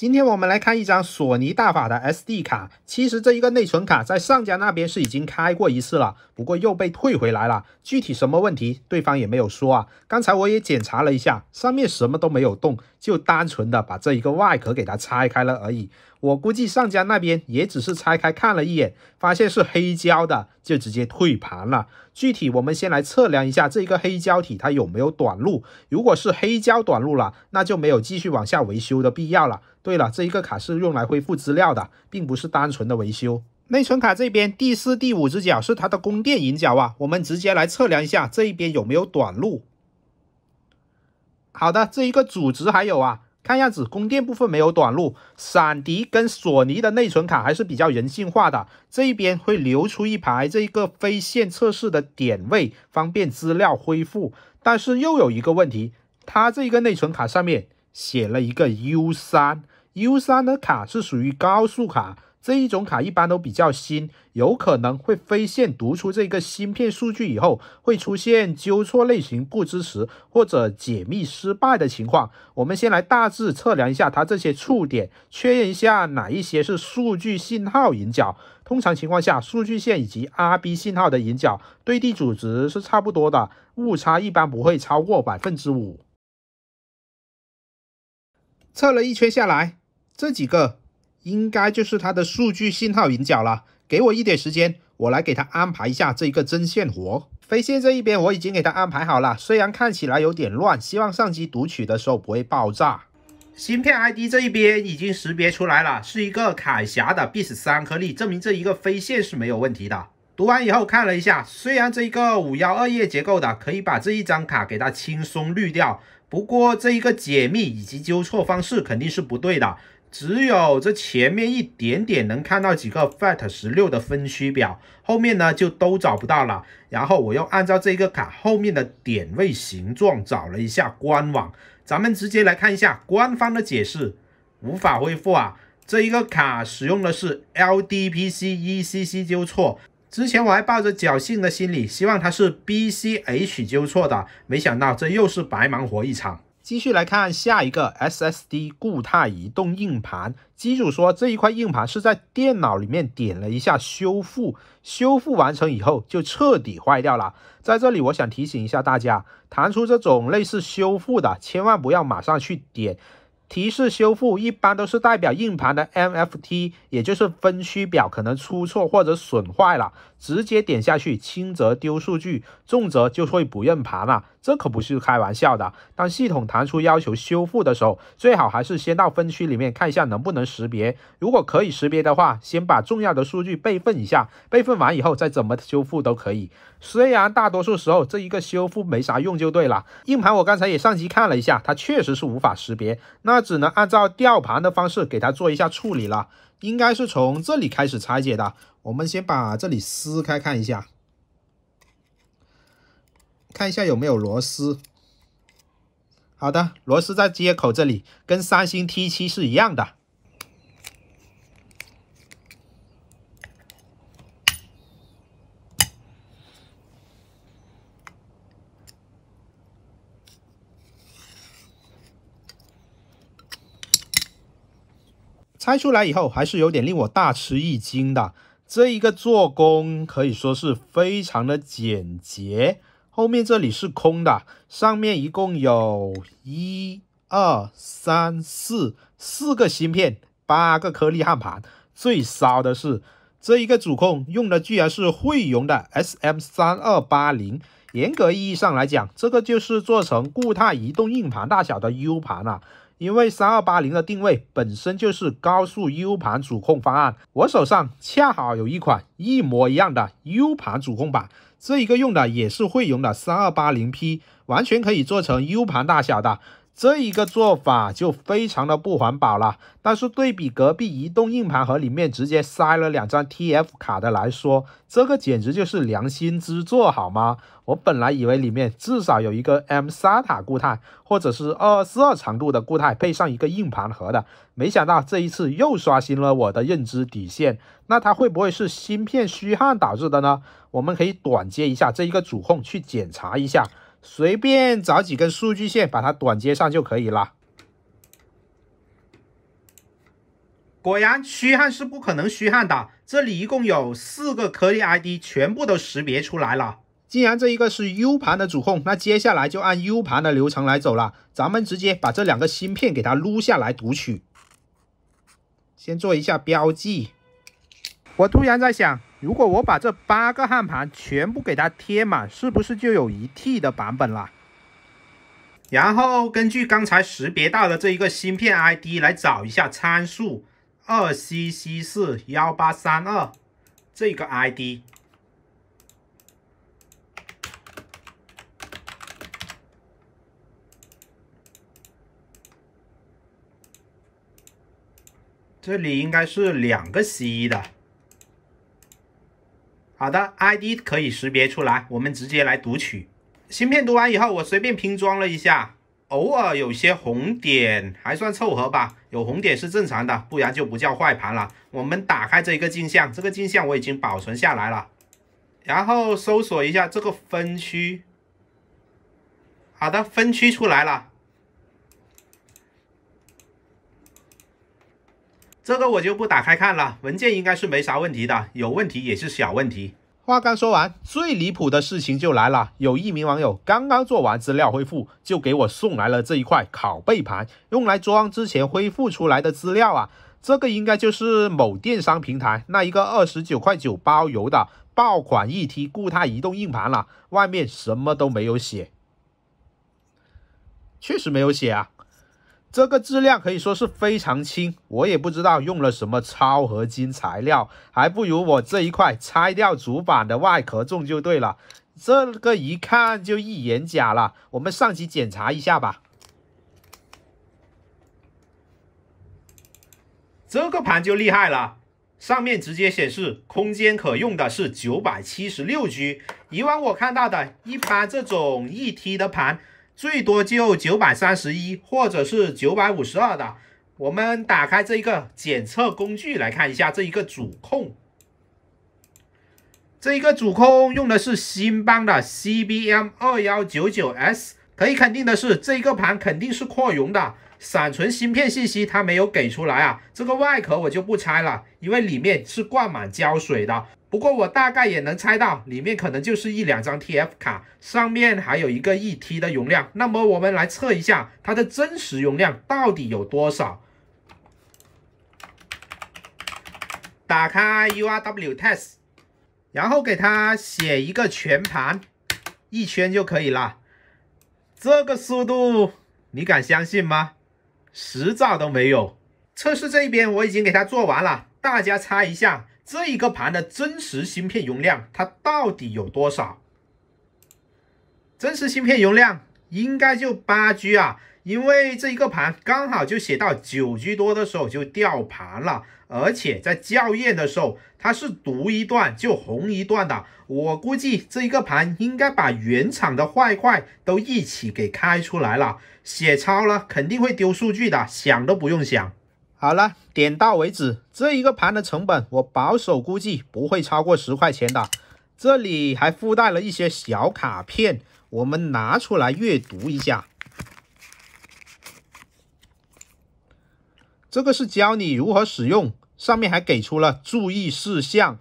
今天我们来看一张索尼大法的 SD 卡。其实这一个内存卡在上家那边是已经开过一次了，不过又被退回来了。具体什么问题，对方也没有说啊。刚才我也检查了一下，上面什么都没有动，就单纯的把这一个外壳给它拆开了而已。我估计上家那边也只是拆开看了一眼，发现是黑胶的，就直接退盘了。具体我们先来测量一下这一个黑胶体它有没有短路，如果是黑胶短路了，那就没有继续往下维修的必要了。对了，这一个卡是用来恢复资料的，并不是单纯的维修。内存卡这边第四、第五只脚是它的供电引脚啊，我们直接来测量一下这一边有没有短路。好的，这一个组值还有啊。看样子供电部分没有短路，闪迪跟索尼的内存卡还是比较人性化的，这一边会留出一排这一个非线测试的点位，方便资料恢复。但是又有一个问题，它这一个内存卡上面写了一个 U 三，U 三的卡是属于高速卡。这一种卡一般都比较新，有可能会飞线读出这个芯片数据以后，会出现纠错类型不支持或者解密失败的情况。我们先来大致测量一下它这些触点，确认一下哪一些是数据信号引脚。通常情况下，数据线以及 R B 信号的引脚对地阻值是差不多的，误差一般不会超过百分之五。测了一圈下来，这几个。应该就是它的数据信号引脚了。给我一点时间，我来给它安排一下这一个针线活。飞线这一边我已经给它安排好了，虽然看起来有点乱，希望上机读取的时候不会爆炸。芯片 ID 这一边已经识别出来了，是一个铠侠的 BIS3 颗粒，证明这一个飞线是没有问题的。读完以后看了一下，虽然这一个五幺二页结构的可以把这一张卡给它轻松滤掉，不过这一个解密以及纠错方式肯定是不对的。只有这前面一点点能看到几个 FAT16 的分区表，后面呢就都找不到了。然后我又按照这个卡后面的点位形状找了一下官网，咱们直接来看一下官方的解释：无法恢复啊！这一个卡使用的是 LDPC ECC 纠错，之前我还抱着侥幸的心理，希望它是 BCH 纠错的，没想到这又是白忙活一场。继续来看下一个 SSD 固态移动硬盘，机主说这一块硬盘是在电脑里面点了一下修复，修复完成以后就彻底坏掉了。在这里我想提醒一下大家，弹出这种类似修复的，千万不要马上去点。提示修复一般都是代表硬盘的 MFT，也就是分区表可能出错或者损坏了，直接点下去，轻则丢数据，重则就会不认盘了。这可不是开玩笑的。当系统弹出要求修复的时候，最好还是先到分区里面看一下能不能识别。如果可以识别的话，先把重要的数据备份一下。备份完以后再怎么修复都可以。虽然大多数时候这一个修复没啥用就对了。硬盘我刚才也上机看了一下，它确实是无法识别，那只能按照吊盘的方式给它做一下处理了。应该是从这里开始拆解的，我们先把这里撕开看一下。看一下有没有螺丝。好的，螺丝在接口这里，跟三星 T 七是一样的。拆出来以后，还是有点令我大吃一惊的。这一个做工可以说是非常的简洁。后面这里是空的，上面一共有一二三四四个芯片，八个颗粒焊盘。最骚的是，这一个主控用的居然是汇融的 SM 三二八零。严格意义上来讲，这个就是做成固态移动硬盘大小的 U 盘了，因为三二八零的定位本身就是高速 U 盘主控方案。我手上恰好有一款一模一样的 U 盘主控板。这一个用的也是汇融的三二八零 P，完全可以做成 U 盘大小的。这一个做法就非常的不环保了，但是对比隔壁移动硬盘盒里面直接塞了两张 TF 卡的来说，这个简直就是良心之作，好吗？我本来以为里面至少有一个 M SATA 固态，或者是二十二长度的固态配上一个硬盘盒的，没想到这一次又刷新了我的认知底线。那它会不会是芯片虚焊导致的呢？我们可以短接一下这一个主控去检查一下。随便找几根数据线，把它短接上就可以了。果然虚焊是不可能虚焊的。这里一共有四个颗粒 ID，全部都识别出来了。既然这一个是 U 盘的主控，那接下来就按 U 盘的流程来走了。咱们直接把这两个芯片给它撸下来读取，先做一下标记。我突然在想。如果我把这八个焊盘全部给它贴满，是不是就有一 T 的版本了？然后根据刚才识别到的这一个芯片 ID 来找一下参数：二 CC 四幺八三二这个 ID，这里应该是两个 C 的。好的，ID 可以识别出来，我们直接来读取芯片。读完以后，我随便拼装了一下，偶尔有些红点，还算凑合吧。有红点是正常的，不然就不叫坏盘了。我们打开这一个镜像，这个镜像我已经保存下来了，然后搜索一下这个分区。好的，分区出来了。这个我就不打开看了，文件应该是没啥问题的，有问题也是小问题。话刚说完，最离谱的事情就来了，有一名网友刚刚做完资料恢复，就给我送来了这一块拷贝盘，用来装之前恢复出来的资料啊。这个应该就是某电商平台那一个二十九块九包邮的爆款一 T 固态移动硬盘了，外面什么都没有写，确实没有写啊。这个质量可以说是非常轻，我也不知道用了什么超合金材料，还不如我这一块拆掉主板的外壳重就对了。这个一看就一眼假了，我们上机检查一下吧。这个盘就厉害了，上面直接显示空间可用的是九百七十六 G，以往我看到的一般这种 E T 的盘。最多就九百三十一，或者是九百五十二的。我们打开这一个检测工具来看一下这一个主控，这一个主控用的是新邦的 CBM 二幺九九 S。可以肯定的是，这一个盘肯定是扩容的。闪存芯片信息它没有给出来啊。这个外壳我就不拆了，因为里面是灌满胶水的。不过我大概也能猜到，里面可能就是一两张 TF 卡，上面还有一个 E T 的容量。那么我们来测一下它的真实容量到底有多少。打开 U R W Test，然后给它写一个全盘一圈就可以了。这个速度你敢相信吗？十兆都没有。测试这边我已经给它做完了，大家猜一下。这一个盘的真实芯片容量，它到底有多少？真实芯片容量应该就八 G 啊，因为这一个盘刚好就写到九 G 多的时候就掉盘了，而且在校验的时候，它是读一段就红一段的，我估计这一个盘应该把原厂的坏块都一起给开出来了，写超了肯定会丢数据的，想都不用想。好了，点到为止。这一个盘的成本，我保守估计不会超过十块钱的。这里还附带了一些小卡片，我们拿出来阅读一下。这个是教你如何使用，上面还给出了注意事项。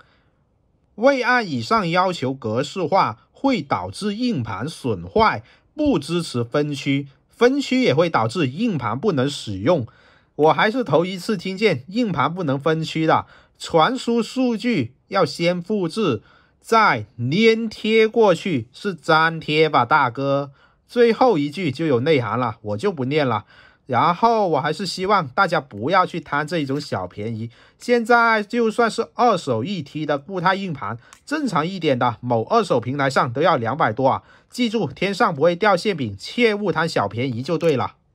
未按以上要求格式化，会导致硬盘损坏；不支持分区，分区也会导致硬盘不能使用。我还是头一次听见硬盘不能分区的，传输数据要先复制再粘贴过去，是粘贴吧，大哥？最后一句就有内涵了，我就不念了。然后我还是希望大家不要去贪这一种小便宜，现在就算是二手一 T 的固态硬盘，正常一点的某二手平台上都要两百多啊！记住，天上不会掉馅饼，切勿贪小便宜就对了。